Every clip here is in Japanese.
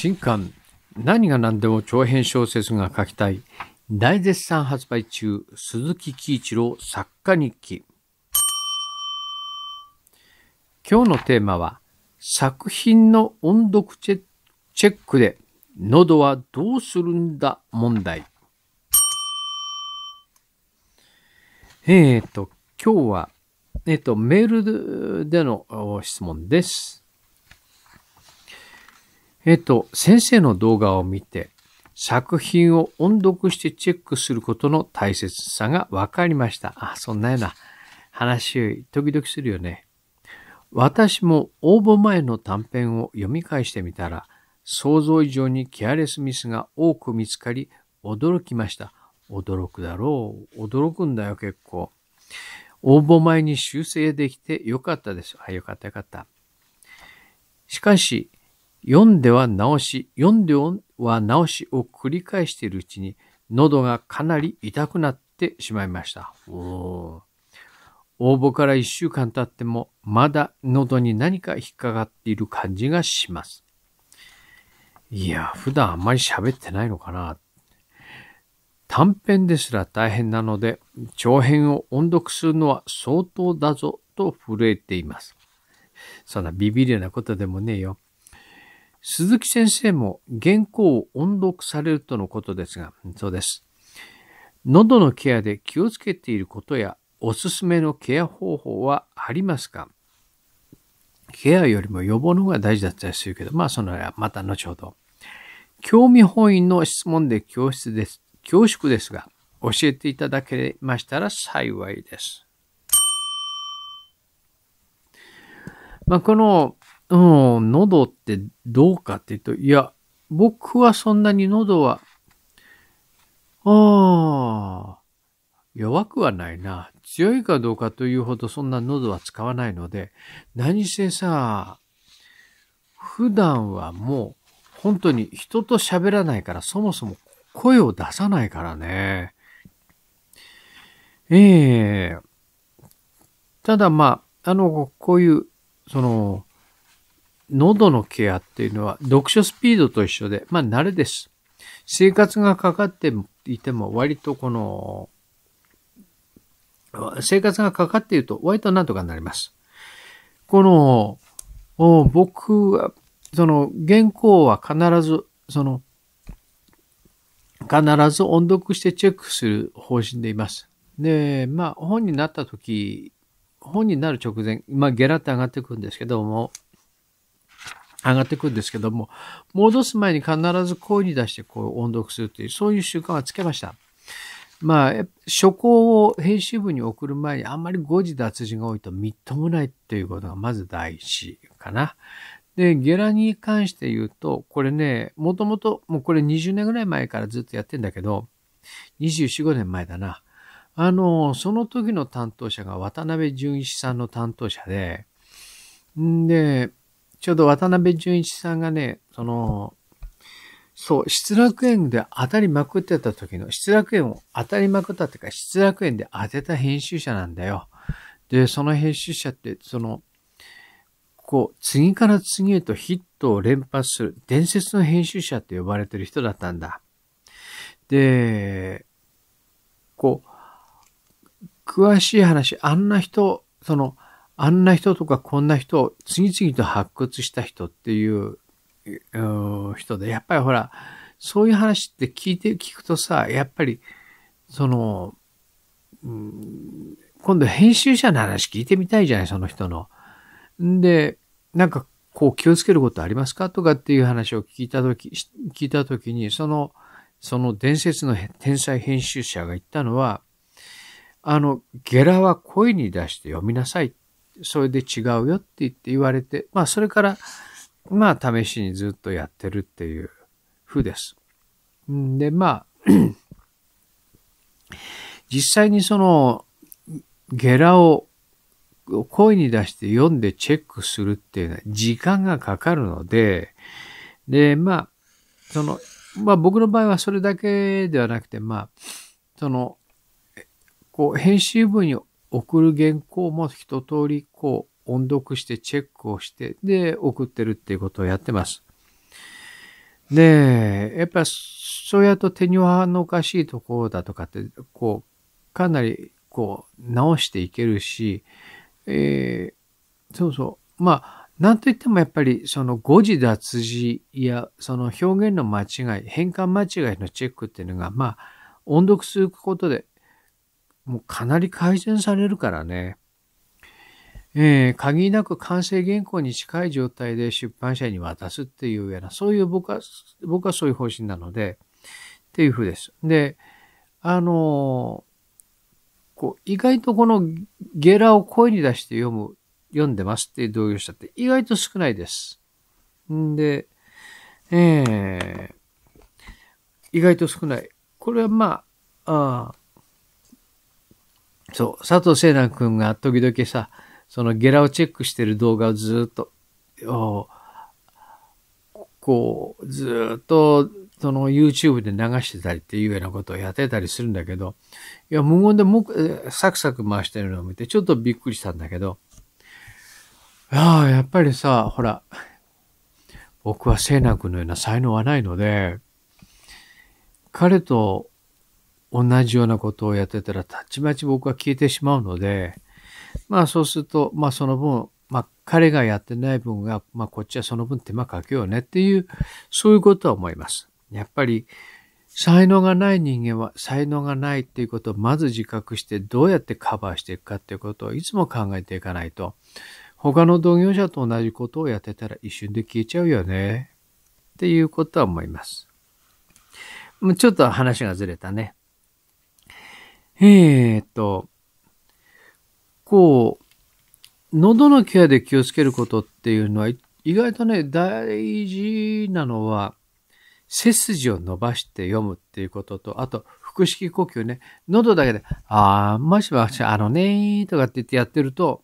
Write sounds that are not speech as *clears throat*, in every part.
新刊、何が何でも長編小説が書きたい。大絶賛発売中、鈴木喜一郎作家日記。今日のテーマは、作品の音読チェックで、喉はどうするんだ問題。えっ、ー、と、今日は、えっ、ー、と、メールでの質問です。えっと、先生の動画を見て、作品を音読してチェックすることの大切さが分かりました。あ、そんなような話、時々するよね。私も応募前の短編を読み返してみたら、想像以上にケアレスミスが多く見つかり、驚きました。驚くだろう。驚くんだよ、結構。応募前に修正できてよかったです。あ、よかったよかった。しかし、読んでは直し、読んでは直しを繰り返しているうちに、喉がかなり痛くなってしまいました。応募から一週間経っても、まだ喉に何か引っかかっている感じがします。いや、普段あんまり喋ってないのかな。短編ですら大変なので、長編を音読するのは相当だぞと震えています。そんなビビるようなことでもねえよ。鈴木先生も原稿を音読されるとのことですが、そうです。喉のケアで気をつけていることやおすすめのケア方法はありますかケアよりも予防の方が大事だったりするけど、まあそのはまた後ほど。興味本位の質問で恐縮です。恐縮ですが、教えていただけましたら幸いです。まあ、このうん、喉ってどうかっていうと、いや、僕はそんなに喉は、ああ、弱くはないな。強いかどうかというほどそんな喉は使わないので、何せさ、普段はもう本当に人と喋らないから、そもそも声を出さないからね。ええー、ただまあ、あの、こういう、その、喉のケアっていうのは読書スピードと一緒で、まあ慣れです。生活がかかっていても割とこの、生活がかかっていると割となんとかなります。この、僕は、その原稿は必ず、その、必ず音読してチェックする方針でいます。で、まあ本になった時、本になる直前、まあゲラって上がってくるんですけども、上がってくるんですけども、戻す前に必ず声に出してこう音読するという、そういう習慣はつけました。まあ、書稿を編集部に送る前にあんまり誤字脱字が多いとみっともないっていうことがまず第一かな。で、ゲラに関して言うと、これね、もともと、もうこれ20年ぐらい前からずっとやってんだけど、24、5年前だな。あの、その時の担当者が渡辺淳一さんの担当者で、んで、ちょうど渡辺淳一さんがね、その、そう、失楽園で当たりまくってた時の、失楽園を当たりまくったっていうか、失楽園で当てた編集者なんだよ。で、その編集者って、その、こう、次から次へとヒットを連発する伝説の編集者って呼ばれてる人だったんだ。で、こう、詳しい話、あんな人、その、あんな人とかこんな人を次々と発掘した人っていう、う人で、やっぱりほら、そういう話って聞いて、聞くとさ、やっぱり、その、うん、今度編集者の話聞いてみたいじゃない、その人の。んで、なんか、こう気をつけることありますかとかっていう話を聞いたとき、聞いたときに、その、その伝説の天才編集者が言ったのは、あの、ゲラは声に出して読みなさいそれで違うよって言って言われて、まあそれから、まあ試しにずっとやってるっていう風です。んで、まあ *clears throat* 実際にその、ゲラを声に出して読んでチェックするっていうのは時間がかかるので、で、まあ、その、まあ僕の場合はそれだけではなくて、まあ、その、こう、編集部に送る原稿も一通りこう音読してチェックをして、で、送ってるっていうことをやってます。で、やっぱ、そうやると手にはのおかしいところだとかって、こう、かなり、こう、直していけるし、えー、そうそう。まあ、なんといってもやっぱり、その誤字脱字や、その表現の間違い、変換間違いのチェックっていうのが、まあ、音読することで、もうかなり改善されるからね。えー、限りなく完成原稿に近い状態で出版社に渡すっていうような、そういう僕は、僕はそういう方針なので、っていうふうです。で、あのー、こう、意外とこのゲラを声に出して読む、読んでますっていう同業者って意外と少ないです。んで、えー、意外と少ない。これはまあ、あそう、佐藤聖南君が時々さ、そのゲラをチェックしてる動画をずっと、こう、ずっと、その YouTube で流してたりっていうようなことをやってたりするんだけど、いや、無言でもサクサク回してるのを見て、ちょっとびっくりしたんだけど、ああ、やっぱりさ、ほら、僕は聖南君のような才能はないので、彼と同じようなことをやってたら、たちまち僕は消えてしまうので、まあそうすると、まあその分、まあ彼がやってない分が、まあこっちはその分手間かけようねっていう、そういうことは思います。やっぱり、才能がない人間は才能がないっていうことをまず自覚してどうやってカバーしていくかっていうことをいつも考えていかないと、他の同業者と同じことをやってたら一瞬で消えちゃうよね。っていうことは思います。ちょっと話がずれたね。えー、っと、こう、喉のケアで気をつけることっていうのは、意外とね、大事なのは、背筋を伸ばして読むっていうことと、あと、腹式呼吸ね。喉だけで、あー、ましばし、あのねーとかって言ってやってると、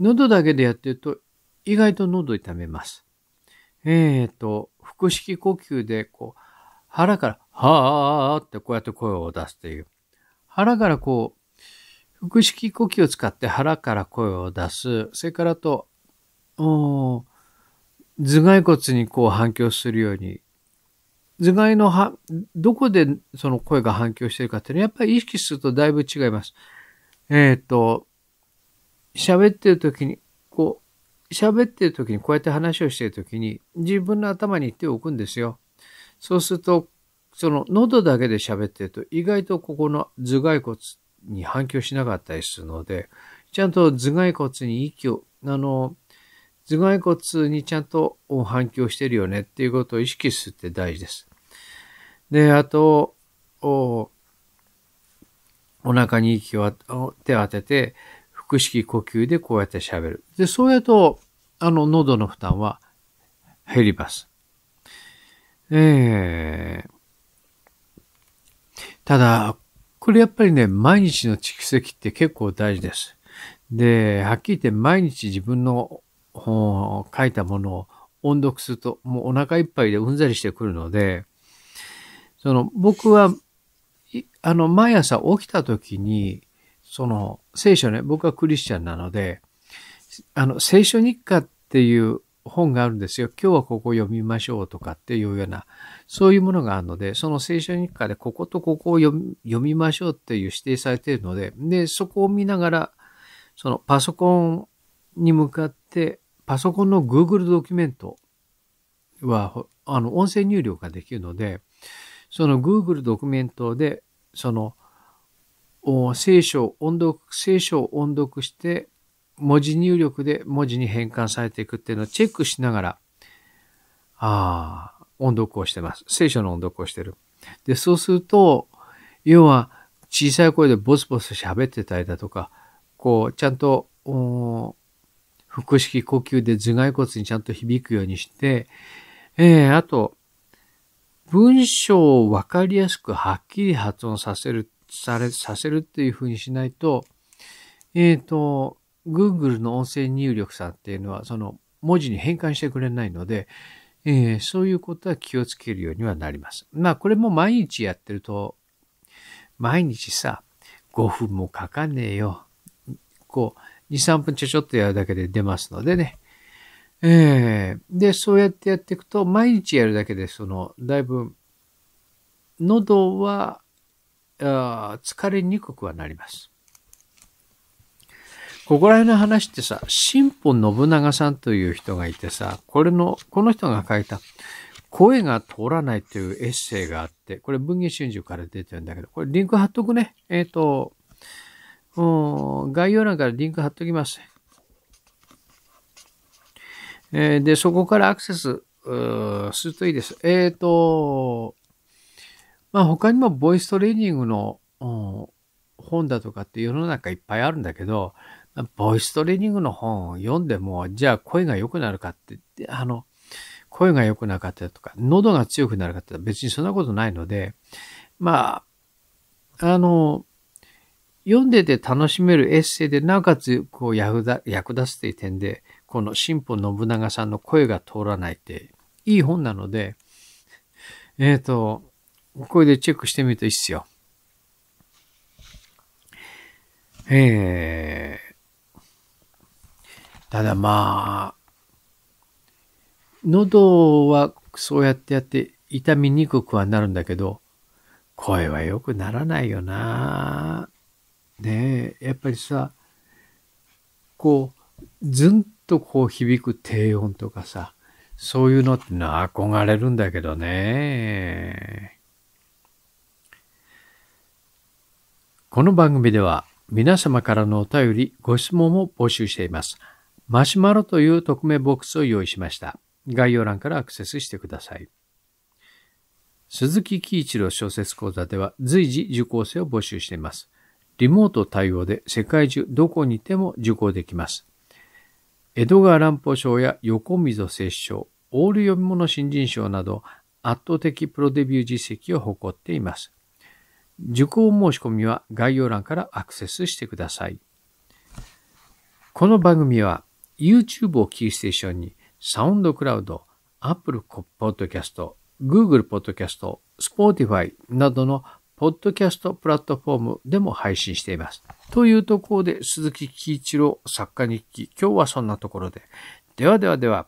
喉だけでやってると、意外と喉痛めます。えーと、腹式呼吸で、こう、腹から、はーってこうやって声を出すという。腹からこう、腹式呼吸を使って腹から声を出す。それからと、頭蓋骨にこう反響するように。頭蓋のは、どこでその声が反響してるかっていうのは、やっぱり意識するとだいぶ違います。えっ、ー、と、喋ってる時に、こう、喋ってる時に、こうやって話をしてる時に、自分の頭に手を置くんですよ。そうすると、その喉だけで喋ってると意外とここの頭蓋骨に反響しなかったりするので、ちゃんと頭蓋骨に息を、あの、頭蓋骨にちゃんと反響してるよねっていうことを意識するって大事です。で、あと、おお腹に息を手当てて、腹式呼吸でこうやって喋る。で、そうやると、あの、喉の負担は減ります。ええー、ただ、これやっぱりね、毎日の蓄積って結構大事です。で、はっきり言って毎日自分の書いたものを音読すると、もうお腹いっぱいでうんざりしてくるので、その、僕は、あの、毎朝起きた時に、その、聖書ね、僕はクリスチャンなので、あの、聖書日課っていう本があるんですよ。今日はここ読みましょうとかっていうような、そういうものがあるので、その聖書日課でこことここを読みましょうっていう指定されているので、で、そこを見ながら、そのパソコンに向かって、パソコンの Google ドキュメントは、あの、音声入力ができるので、その Google ドキュメントで、その、聖書を音読、聖書を音読して、文字入力で文字に変換されていくっていうのをチェックしながら、ああ、音読をしてます。聖書の音読をしてる。で、そうすると、要は小さい声でボスボス喋ってたりだとか、こう、ちゃんと、腹式呼吸で頭蓋骨にちゃんと響くようにして、えー、あと、文章をわかりやすくはっきり発音させる、され、させるっていうふうにしないと、えっ、ー、と、Google の音声入力さんっていうのは、その文字に変換してくれないので、えー、そういうことは気をつけるようにはなります。まあ、これも毎日やってると、毎日さ、5分もかかんねえよ。こう、2、3分ちょちょっとやるだけで出ますのでね。えー、で、そうやってやっていくと、毎日やるだけで、その、だいぶ、喉は、あ疲れにくくはなります。ここら辺の話ってさ、新保信長さんという人がいてさ、これの、この人が書いた、声が通らないというエッセイがあって、これ文藝春秋から出てるんだけど、これリンク貼っとくね。えっ、ー、と、概要欄からリンク貼っときます。えー、で、そこからアクセスするといいです。えっ、ー、と、まあ、他にもボイストレーニングの本だとかって世の中いっぱいあるんだけど、ボイストレーニングの本を読んでも、じゃあ声が良くなるかって、あの、声が良くなかったとか、喉が強くなるかって別にそんなことないので、まあ、あの、読んでて楽しめるエッセイで、なおかつ、こう役だ、役立つという点で、この新法信長さんの声が通らないって、いい本なので、えっ、ー、と、これでチェックしてみるといいっすよ。えー、ただまあ、喉はそうやってやって痛みにくくはなるんだけど、声は良くならないよな。ねえ、やっぱりさ、こう、ずんとこう響く低音とかさ、そういうのってのは憧れるんだけどね。この番組では皆様からのお便り、ご質問も募集しています。マシュマロという匿名ボックスを用意しました。概要欄からアクセスしてください。鈴木喜一郎小説講座では随時受講生を募集しています。リモート対応で世界中どこにいても受講できます。江戸川乱歩賞や横溝摂賞、オール読み物新人賞など圧倒的プロデビュー実績を誇っています。受講申し込みは概要欄からアクセスしてください。この番組は YouTube をキーステーションに、サウンドクラウド、Apple Podcast、Google Podcast、Spotify などのポッドキャストプラットフォームでも配信しています。というところで、鈴木喜一郎作家日記、今日はそんなところで。ではではでは。